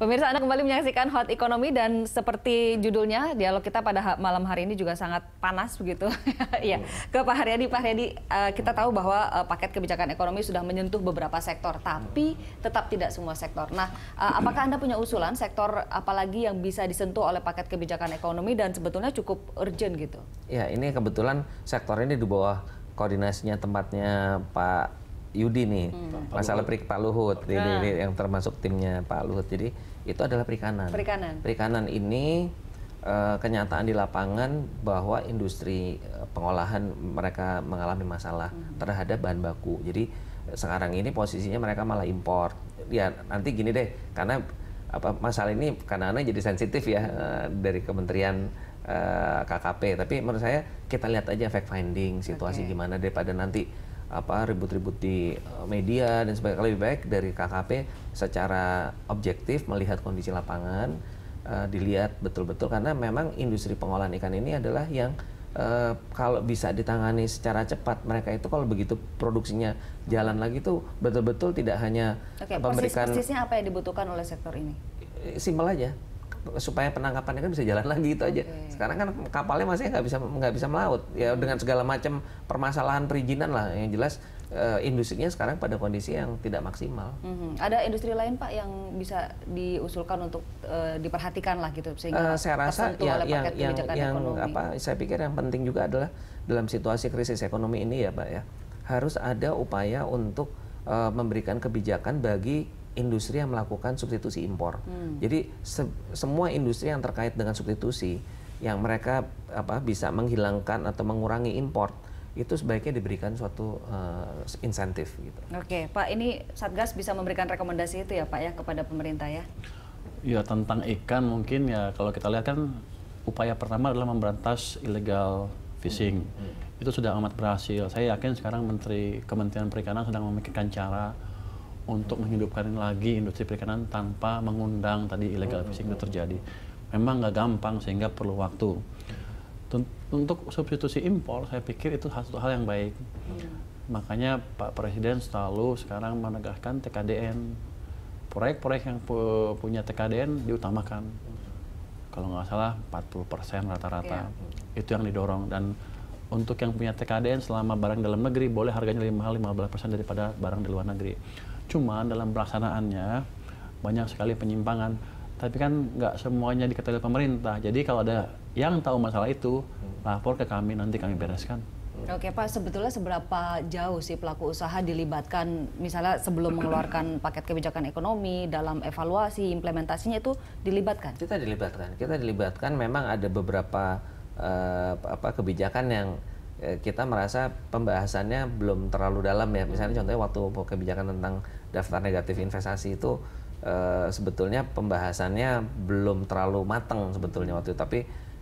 Pemirsa Anda kembali menyaksikan Hot Economy dan seperti judulnya dialog kita pada ha malam hari ini juga sangat panas begitu. ya, ke Pak Haryadi, Pak Haryadi uh, kita tahu bahwa uh, paket kebijakan ekonomi sudah menyentuh beberapa sektor, tapi tetap tidak semua sektor. Nah, uh, apakah Anda punya usulan sektor apalagi yang bisa disentuh oleh paket kebijakan ekonomi dan sebetulnya cukup urgent gitu? Ya, ini kebetulan sektor ini di bawah koordinasinya tempatnya Pak Yudi nih hmm. masalah Perik Pak Luhut nah. ini, ah. ini yang termasuk timnya Pak Luhut jadi itu adalah perikanan perikanan perikanan ini uh, kenyataan di lapangan bahwa industri eh, pengolahan mereka mengalami masalah hmm. terhadap bahan baku jadi eh, sekarang ini posisinya mereka malah impor ya nanti gini deh karena apa masalah ini karena anak jadi sensitif ya dari kementerian KKP tapi menurut saya kita lihat aja fact finding situasi okay. gimana daripada nanti apa ribut-ribut di eh, media dan sebagainya lebih baik dari KKP secara objektif melihat kondisi lapangan uh, dilihat betul-betul karena memang industri pengolahan ikan ini adalah yang uh, kalau bisa ditangani secara cepat mereka itu kalau begitu produksinya jalan lagi tuh betul-betul tidak hanya Oke, memberikan persis apa yang dibutuhkan oleh sektor ini simpel aja supaya penangkapannya kan bisa jalan lagi itu okay. Sekarang kan kapalnya masih nggak bisa nggak bisa melaut ya dengan segala macam permasalahan perizinan lah yang jelas uh, industrinya sekarang pada kondisi yang tidak maksimal. hmm Ada industri lain pak yang bisa diusulkan untuk uh, diperhatikan lah gitu sehingga uh, saya rasa ya, ya, yang yang yang, yang ekonomi. apa saya pikir yang penting juga adalah dalam situasi krisis ekonomi ini ya pak ya harus ada upaya untuk memberikan kebijakan bagi industri yang melakukan substitusi impor. Hmm. Jadi se semua industri yang terkait dengan substitusi yang mereka apa bisa menghilangkan atau mengurangi impor itu sebaiknya diberikan suatu uh, insentif gitu. Oke, Pak, ini Satgas bisa memberikan rekomendasi itu ya, Pak ya kepada pemerintah ya. Ya, tentang ikan mungkin ya kalau kita lihat kan upaya pertama adalah memberantas illegal fishing. Hmm. Hmm. Itu sudah amat berhasil. Saya yakin sekarang Menteri Kementerian Perikanan sedang memikirkan cara untuk menghidupkan lagi industri perikanan tanpa mengundang tadi illegal fishing itu terjadi. Memang nggak gampang sehingga perlu waktu. Untuk substitusi impor, saya pikir itu satu hal yang baik. Iya. Makanya Pak Presiden selalu sekarang menegaskan TKDN. Proyek-proyek yang pu punya TKDN diutamakan. Kalau nggak salah 40% rata-rata. Yeah. Itu yang didorong. Dan untuk yang punya TKDN selama barang dalam negeri boleh harganya lebih mahal 15% daripada barang di luar negeri. Cuma dalam pelaksanaannya banyak sekali penyimpangan. Tapi kan nggak semuanya diketahui pemerintah. Jadi kalau ada yang tahu masalah itu, hmm. lapor ke kami nanti kami bereskan. Oke Pak, sebetulnya seberapa jauh sih pelaku usaha dilibatkan misalnya sebelum mengeluarkan paket kebijakan ekonomi dalam evaluasi implementasinya itu dilibatkan? Kita dilibatkan. Kita dilibatkan memang ada beberapa uh, apa kebijakan yang Eh, kita merasa pembahasannya belum terlalu dalam ya. Misalnya hmm. contohnya waktu kebijakan tentang daftar negatif investasi itu e, sebetulnya pembahasannya belum terlalu matang sebetulnya waktu itu. Tapi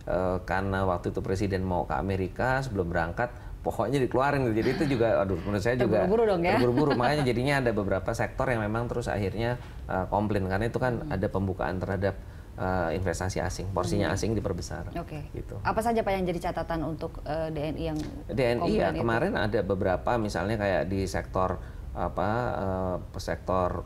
e, karena waktu itu presiden mau ke Amerika sebelum berangkat pokoknya dikeluarin. Jadi itu juga aduh menurut saya juga terburu-buru ya. buru makanya jadinya ada beberapa sektor yang memang terus akhirnya e, komplain karena itu kan hmm. ada pembukaan terhadap uh, investasi asing, porsinya hmm. asing diperbesar. Oke. Okay. Gitu. Apa saja pak yang jadi catatan untuk uh, eh, DNI yang DNI ya itu? kemarin ada beberapa misalnya kayak di sektor apa uh, sektor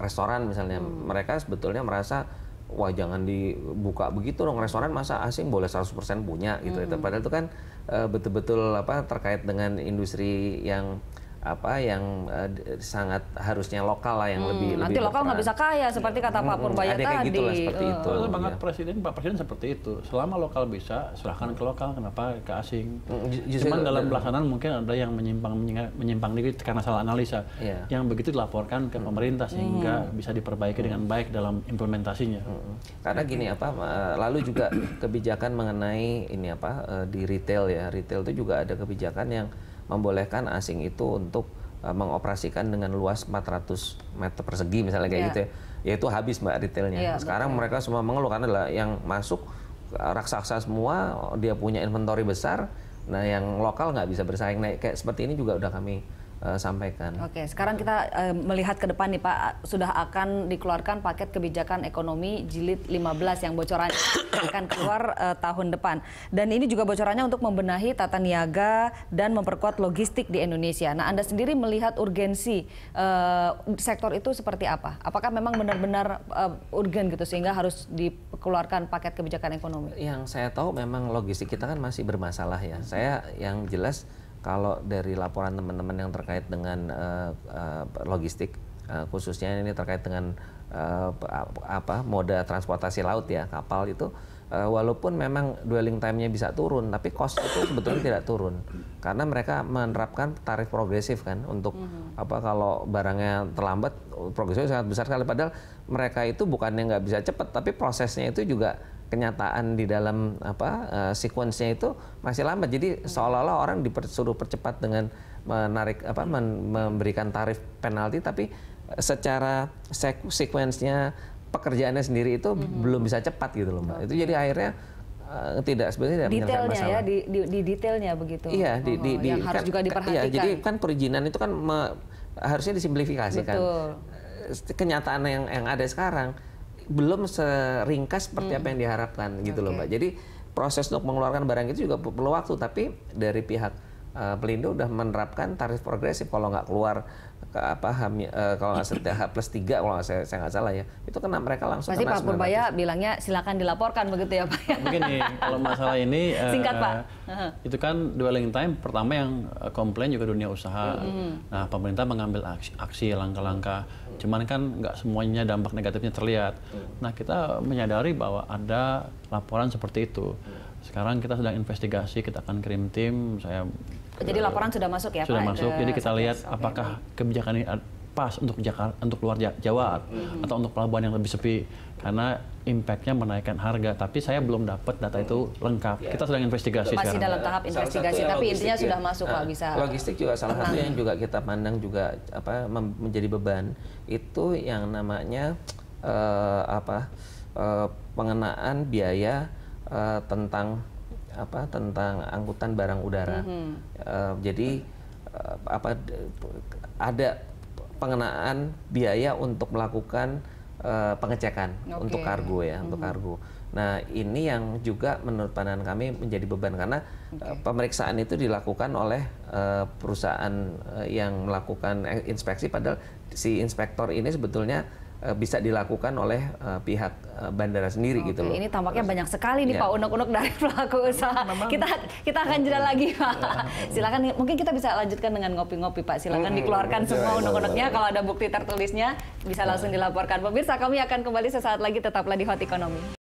restoran misalnya hmm. mereka sebetulnya merasa wah jangan dibuka begitu dong restoran masa asing boleh 100% punya gitu. Hmm. Itu. Padahal itu kan betul-betul uh, betul -betul, apa terkait dengan industri yang apa yang uh, sangat harusnya lokal lah yang hmm, lebih nanti lebih lokal nggak bisa kaya seperti kata Pak Purbaya ada tadi. gitu seperti uh. itu. Oh. Betul banget ya. presiden Pak Presiden seperti itu. Selama lokal bisa serahkan ke lokal kenapa ke asing. Mm, justru Cuman dalam pelaksanaan mungkin ada yang menyimpang menyimpang dikit karena salah analisa. Yeah. Yang begitu dilaporkan ke mm. pemerintah sehingga hmm. bisa diperbaiki dengan baik dalam implementasinya. Hmm. Karena gini apa eh, lalu juga kebijakan mengenai ini apa di retail ya. Retail itu juga ada kebijakan yang membolehkan asing itu untuk uh, mengoperasikan dengan luas 400 meter persegi misalnya kayak yeah. gitu ya. Ya itu habis mbak retailnya. Yeah, Sekarang betul. mereka semua mengeluh karena yang masuk e, raksasa semua, dia punya inventory besar. Nah yang lokal nggak bisa bersaing. Nah kayak seperti ini juga udah kami uh, sampaikan. Oke, sekarang kita uh, melihat ke depan nih Pak, sudah akan dikeluarkan paket kebijakan ekonomi jilid 15 yang bocoran akan keluar uh, tahun depan. Dan ini juga bocorannya untuk membenahi tata niaga dan memperkuat logistik di Indonesia. Nah, Anda sendiri melihat urgensi uh, sektor itu seperti apa? Apakah memang benar-benar uh, urgen gitu sehingga harus dikeluarkan paket kebijakan ekonomi? Yang saya tahu memang logistik kita kan masih bermasalah ya. Saya yang jelas kalau dari laporan teman-teman yang terkait dengan uh, uh, logistik uh, khususnya ini terkait dengan uh, apa moda transportasi laut ya kapal itu uh, walaupun memang dwelling time-nya bisa turun tapi cost itu sebetulnya tidak turun karena mereka menerapkan tarif progresif kan untuk mm -hmm. apa kalau barangnya terlambat progresifnya sangat besar sekali padahal mereka itu bukannya nggak bisa cepat tapi prosesnya itu juga kenyataan di dalam apa uh, sequence-nya itu masih lambat. Jadi seolah-olah orang disuruh percepat dengan menarik apa men, memberikan tarif penalti tapi eh, secara sek, sequence-nya pekerjaannya sendiri itu mm-hmm. belum bisa cepat gitu loh Mbak. Itu jadi akhirnya eh, tidak sebenarnya tidak detailnya ya, masalah. ya di, di, di detailnya begitu. Iya, di, di, oh, di yang di, harus kan juga ya, diperhatikan. Iya, jadi kan perizinan itu kan me, harusnya disimplifikasi Betul. kan. Kenyataan yang yang ada sekarang belum seringkas seperti hmm. apa yang hmm. diharapkan gitu okay. loh mbak. Jadi proses untuk mengeluarkan barang itu juga perlu waktu tapi dari pihak uh, pelindo udah menerapkan tarif progresif kalau nggak keluar ke apa hamil, uh, eh, kalau nggak H plus tiga kalau nggak saya, saya nggak salah ya itu kena mereka langsung pasti Pak Purbaya bilangnya silakan dilaporkan begitu ya Pak ya. mungkin nih kalau masalah ini uh, singkat Pak uh itu kan dwelling time pertama yang komplain juga dunia usaha mm -hmm. nah pemerintah mengambil aksi, aksi langkah-langkah Cuman kan nggak semuanya dampak negatifnya terlihat. Hmm. Nah kita menyadari bahwa ada laporan seperti itu. Hmm. Sekarang kita sedang investigasi, kita akan kirim tim. Saya jadi laporan sudah masuk ya sudah Pak? Sudah masuk. Jadi kita lihat apakah kebijakan ini pas untuk Jakarta, untuk luar Jawa hmm atau untuk pelabuhan yang lebih sepi karena impactnya menaikkan harga. Tapi saya belum dapat data itu lengkap. Yeah. Kita sedang investigasi Masih sekarang. dalam tahap investigasi, tapi intinya ya. sudah masuk uh, bisa. Logistik juga salah nah. satu yang juga kita pandang juga apa menjadi beban itu yang namanya uh, apa uh, pengenaan biaya uh, tentang apa tentang angkutan barang udara. Mm-hmm. Uh, jadi uh, apa ada pengenaan biaya untuk melakukan uh, pengecekan okay. untuk kargo ya, mm -hmm. untuk mm-hmm. kargo. Nah, ini yang juga menurut pandangan kami menjadi beban karena okay. uh, eh, pemeriksaan itu dilakukan oleh uh, perusahaan uh, yang melakukan inspeksi padahal si inspektor ini sebetulnya Eh, bisa dilakukan oleh uh, pihak uh, bandara sendiri Oke, gitu loh. Ini tampaknya Terus. banyak sekali nih ya. Pak unek-unek dari pelaku iya, usaha. Memang. Kita kita akan jeda lagi Pak. Ya, Silakan mungkin kita bisa lanjutkan dengan ngopi-ngopi Pak. Silakan hmm, dikeluarkan semua unek-uneknya kalau ada bukti tertulisnya bisa langsung dilaporkan. Pemirsa kami akan kembali sesaat lagi tetaplah di Hot Economy.